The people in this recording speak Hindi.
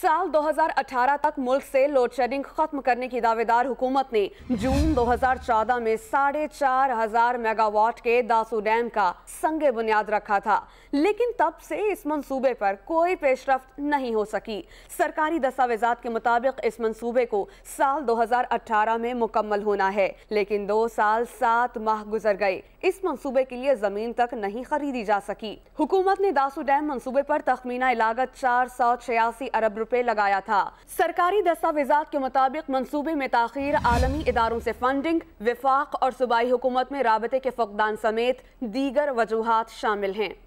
साल 2018 तक मुल्क से लोड शेडिंग खत्म करने की दावेदार हुकूमत ने जून 2014 में साढ़े चार हजार मेगावाट के दासू डैम का संग बुनियाद रखा था लेकिन तब से इस मंसूबे पर कोई पेशरफ नहीं हो सकी सरकारी दस्तावेजात के मुताबिक इस मंसूबे को साल 2018 में मुकम्मल होना है लेकिन दो साल सात माह गुजर गए इस मंसूबे के लिए जमीन तक नहीं खरीदी जा सकी हुकूमत ने दासू डैम मनसूबे पर तखमीना लागत चार सौ छियासी अरब रुपए लगाया था सरकारी दस्तावेजा के मुताबिक मनसूबे में तखिर आलमी इदारों से फंडिंग विफाक और सूबाई हुकूमत में रबते के फकदान समेत दीगर वजूहत शामिल हैं